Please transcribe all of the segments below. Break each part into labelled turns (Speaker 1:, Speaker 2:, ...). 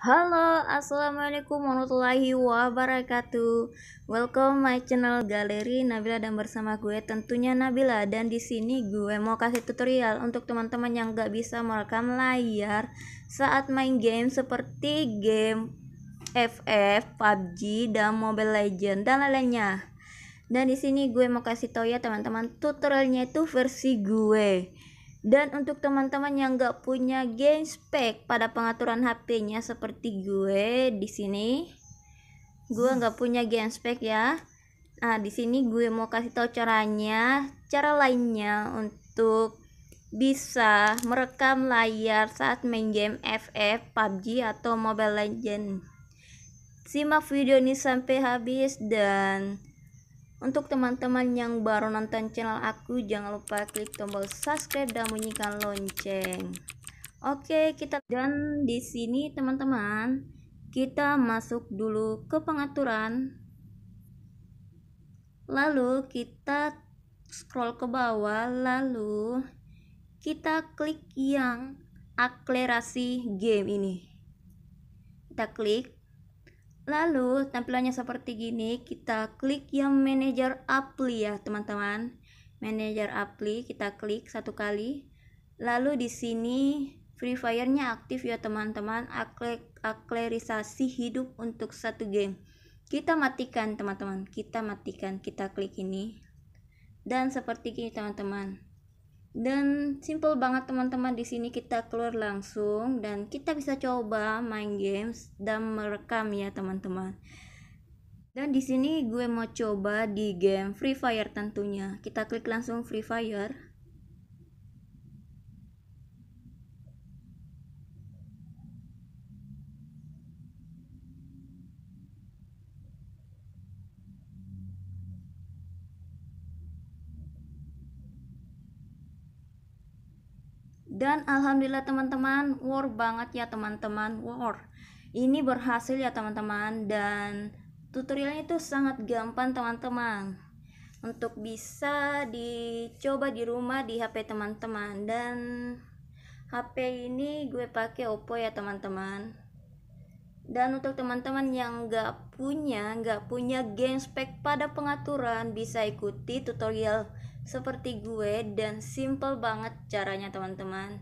Speaker 1: Halo, Assalamualaikum warahmatullahi wabarakatuh Welcome my channel Galeri Nabila dan bersama gue tentunya Nabila Dan di sini gue mau kasih tutorial untuk teman-teman yang gak bisa merekam layar Saat main game seperti game FF, PUBG, dan Mobile Legends dan lainnya Dan di sini gue mau kasih tau ya teman-teman tutorialnya itu versi gue dan untuk teman-teman yang nggak punya game spec pada pengaturan HP-nya seperti gue di sini, gue nggak punya game spec ya. Nah di sini gue mau kasih tau caranya, cara lainnya untuk bisa merekam layar saat main game FF, PUBG atau Mobile Legend. Simak video ini sampai habis dan untuk teman-teman yang baru nonton channel aku, jangan lupa klik tombol subscribe dan bunyikan lonceng. Oke, kita dan di sini teman-teman, kita masuk dulu ke pengaturan. Lalu kita scroll ke bawah, lalu kita klik yang akselerasi game ini. Kita klik Lalu tampilannya seperti gini, kita klik yang manager apply ya, teman-teman. manager apply kita klik satu kali. Lalu di sini Free Fire-nya aktif ya, teman-teman. Aklerisasi hidup untuk satu game. Kita matikan, teman-teman. Kita matikan, kita klik ini. Dan seperti ini, teman-teman dan simple banget teman-teman di sini kita keluar langsung dan kita bisa coba main games dan merekam ya teman-teman dan di sini gue mau coba di game Free Fire tentunya kita klik langsung Free Fire dan alhamdulillah teman-teman war banget ya teman-teman war ini berhasil ya teman-teman dan tutorialnya itu sangat gampang teman-teman untuk bisa dicoba di rumah di HP teman-teman dan HP ini gue pakai Oppo ya teman-teman dan untuk teman-teman yang nggak punya nggak punya spek pada pengaturan bisa ikuti tutorial seperti gue dan simple banget caranya teman-teman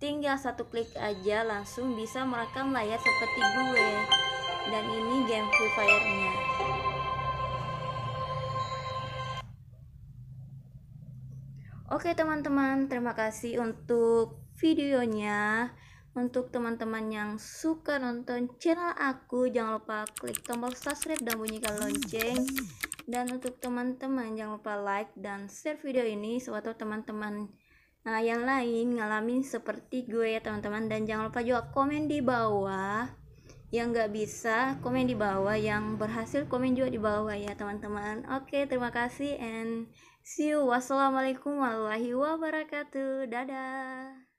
Speaker 1: tinggal satu klik aja langsung bisa merekam layar seperti gue dan ini game Free Fire nya Oke teman-teman, terima kasih untuk videonya. Untuk teman-teman yang suka nonton channel aku, jangan lupa klik tombol subscribe dan bunyikan lonceng dan untuk teman-teman jangan lupa like dan share video ini suatu teman-teman uh, yang lain ngalamin seperti gue ya teman-teman dan jangan lupa juga komen di bawah yang gak bisa komen di bawah yang berhasil komen juga di bawah ya teman-teman oke terima kasih and see you wassalamualaikum warahmatullahi wabarakatuh dadah